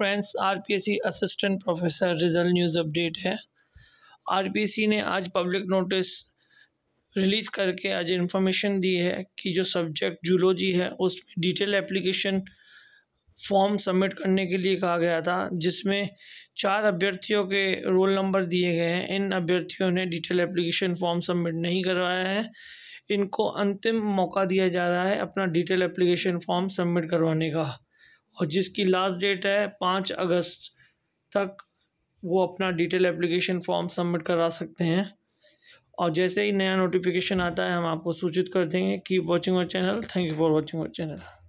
friends RPSC assistant professor result news update है RPSC ने आज पब्लिक नोटिस रिलीज़ करके आज इन्फॉर्मेशन दी है कि जो सब्जेक्ट जूलॉजी है उसमें डिटेल एप्लीकेशन फॉर्म सबमिट करने के लिए कहा गया था जिसमें चार अभ्यर्थियों के रोल नंबर दिए गए हैं इन अभ्यर्थियों ने डिटेल एप्लीकेशन फॉर्म सबमिट नहीं करवाया है इनको अंतिम मौका दिया जा रहा है अपना डिटेल एप्लीकेशन फॉर्म सबमिट करवाने का और जिसकी लास्ट डेट है पाँच अगस्त तक वो अपना डिटेल एप्लीकेशन फॉर्म सबमिट करा सकते हैं और जैसे ही नया नोटिफिकेशन आता है हम आपको सूचित कर देंगे कीप वॉचिंग और channel thank you for watching और चैनल